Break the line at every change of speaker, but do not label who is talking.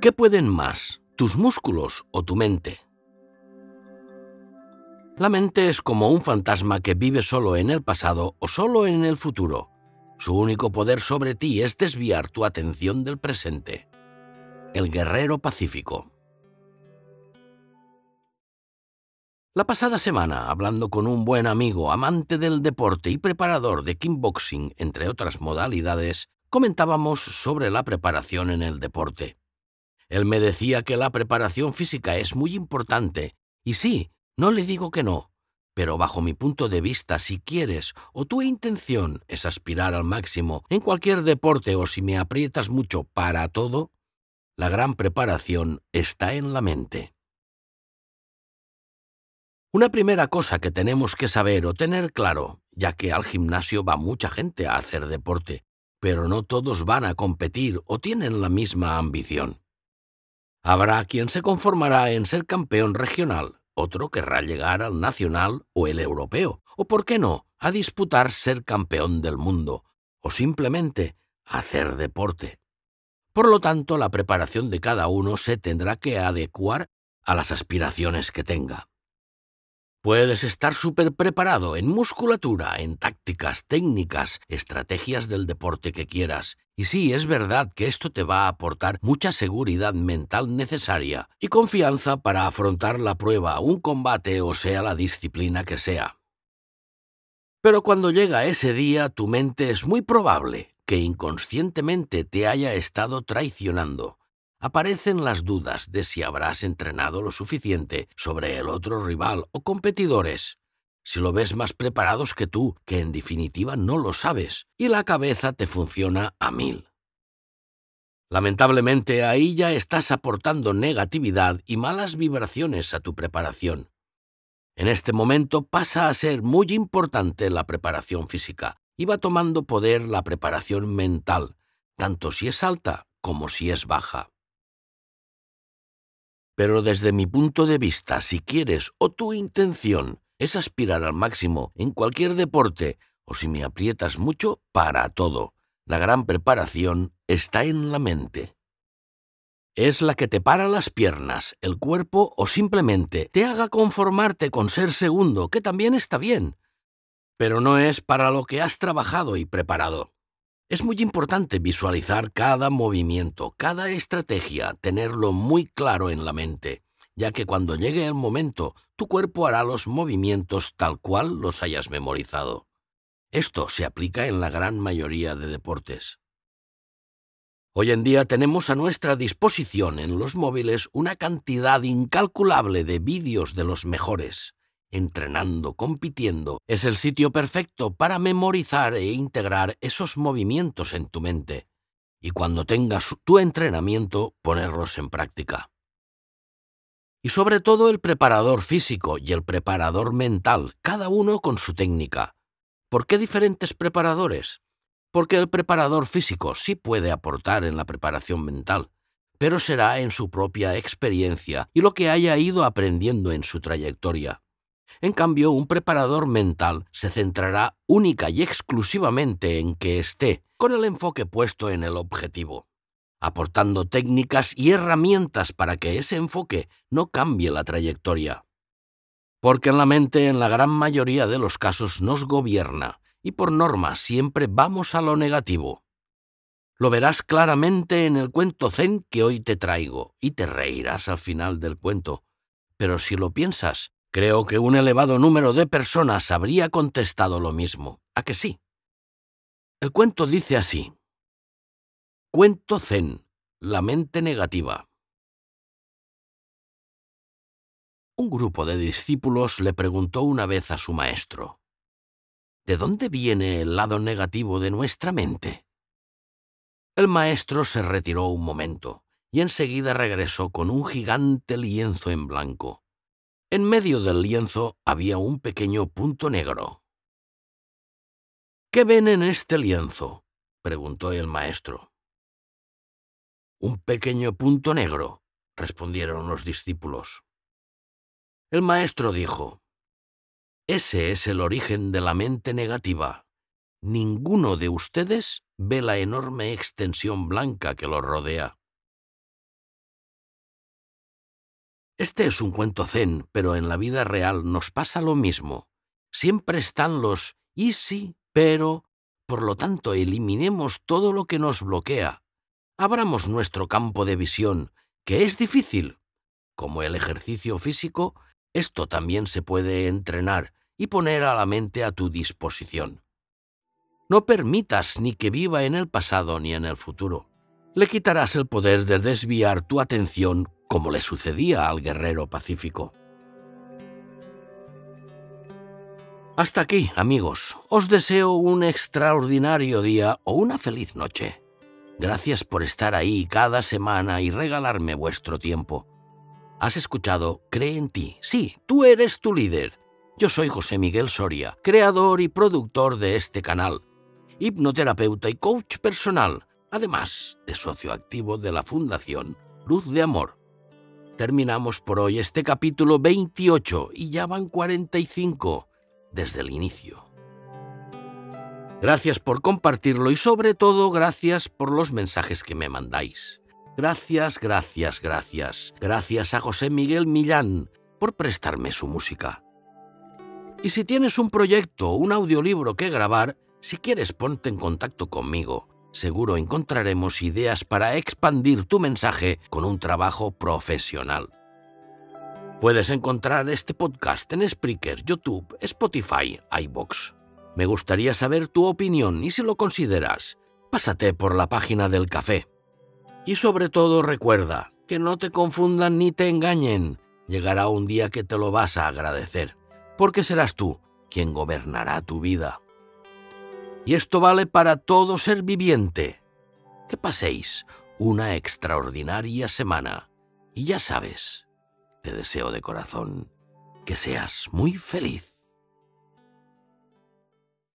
¿Qué pueden más, tus músculos o tu mente? La mente es como un fantasma que vive solo en el pasado o solo en el futuro. Su único poder sobre ti es desviar tu atención del presente. El guerrero pacífico. La pasada semana, hablando con un buen amigo, amante del deporte y preparador de kickboxing, entre otras modalidades, comentábamos sobre la preparación en el deporte. Él me decía que la preparación física es muy importante, y sí, no le digo que no, pero bajo mi punto de vista, si quieres o tu intención es aspirar al máximo en cualquier deporte o si me aprietas mucho para todo, la gran preparación está en la mente. Una primera cosa que tenemos que saber o tener claro, ya que al gimnasio va mucha gente a hacer deporte, pero no todos van a competir o tienen la misma ambición. Habrá quien se conformará en ser campeón regional, otro querrá llegar al nacional o el europeo, o por qué no, a disputar ser campeón del mundo, o simplemente hacer deporte. Por lo tanto, la preparación de cada uno se tendrá que adecuar a las aspiraciones que tenga. Puedes estar súper preparado en musculatura, en tácticas, técnicas, estrategias del deporte que quieras. Y sí, es verdad que esto te va a aportar mucha seguridad mental necesaria y confianza para afrontar la prueba, un combate o sea la disciplina que sea. Pero cuando llega ese día, tu mente es muy probable que inconscientemente te haya estado traicionando aparecen las dudas de si habrás entrenado lo suficiente sobre el otro rival o competidores, si lo ves más preparados que tú, que en definitiva no lo sabes, y la cabeza te funciona a mil. Lamentablemente ahí ya estás aportando negatividad y malas vibraciones a tu preparación. En este momento pasa a ser muy importante la preparación física y va tomando poder la preparación mental, tanto si es alta como si es baja. Pero desde mi punto de vista, si quieres o tu intención es aspirar al máximo en cualquier deporte, o si me aprietas mucho, para todo. La gran preparación está en la mente. Es la que te para las piernas, el cuerpo o simplemente te haga conformarte con ser segundo, que también está bien. Pero no es para lo que has trabajado y preparado. Es muy importante visualizar cada movimiento, cada estrategia, tenerlo muy claro en la mente, ya que cuando llegue el momento, tu cuerpo hará los movimientos tal cual los hayas memorizado. Esto se aplica en la gran mayoría de deportes. Hoy en día tenemos a nuestra disposición en los móviles una cantidad incalculable de vídeos de los mejores entrenando, compitiendo, es el sitio perfecto para memorizar e integrar esos movimientos en tu mente y cuando tengas tu entrenamiento ponerlos en práctica. Y sobre todo el preparador físico y el preparador mental, cada uno con su técnica. ¿Por qué diferentes preparadores? Porque el preparador físico sí puede aportar en la preparación mental, pero será en su propia experiencia y lo que haya ido aprendiendo en su trayectoria. En cambio, un preparador mental se centrará única y exclusivamente en que esté, con el enfoque puesto en el objetivo, aportando técnicas y herramientas para que ese enfoque no cambie la trayectoria. Porque en la mente, en la gran mayoría de los casos, nos gobierna, y por norma siempre vamos a lo negativo. Lo verás claramente en el cuento zen que hoy te traigo, y te reirás al final del cuento. Pero si lo piensas, Creo que un elevado número de personas habría contestado lo mismo. ¿A que sí? El cuento dice así. Cuento Zen, la mente negativa. Un grupo de discípulos le preguntó una vez a su maestro, ¿De dónde viene el lado negativo de nuestra mente? El maestro se retiró un momento y enseguida regresó con un gigante lienzo en blanco. En medio del lienzo había un pequeño punto negro. ¿Qué ven en este lienzo? preguntó el maestro. Un pequeño punto negro, respondieron los discípulos. El maestro dijo, Ese es el origen de la mente negativa. Ninguno de ustedes ve la enorme extensión blanca que lo rodea. Este es un cuento zen, pero en la vida real nos pasa lo mismo. Siempre están los y sí, pero, por lo tanto, eliminemos todo lo que nos bloquea. Abramos nuestro campo de visión, que es difícil. Como el ejercicio físico, esto también se puede entrenar y poner a la mente a tu disposición. No permitas ni que viva en el pasado ni en el futuro. Le quitarás el poder de desviar tu atención como le sucedía al guerrero pacífico. Hasta aquí, amigos. Os deseo un extraordinario día o una feliz noche. Gracias por estar ahí cada semana y regalarme vuestro tiempo. Has escuchado Cree en ti. Sí, tú eres tu líder. Yo soy José Miguel Soria, creador y productor de este canal, hipnoterapeuta y coach personal, además de socio activo de la Fundación Luz de Amor terminamos por hoy este capítulo 28 y ya van 45 desde el inicio. Gracias por compartirlo y sobre todo gracias por los mensajes que me mandáis. Gracias, gracias, gracias. Gracias a José Miguel Millán por prestarme su música. Y si tienes un proyecto, un audiolibro que grabar, si quieres ponte en contacto conmigo. Seguro encontraremos ideas para expandir tu mensaje con un trabajo profesional. Puedes encontrar este podcast en Spreaker, YouTube, Spotify, iBox. Me gustaría saber tu opinión y si lo consideras, pásate por la página del café. Y sobre todo recuerda que no te confundan ni te engañen. Llegará un día que te lo vas a agradecer, porque serás tú quien gobernará tu vida y esto vale para todo ser viviente. Que paséis una extraordinaria semana. Y ya sabes, te deseo de corazón que seas muy feliz.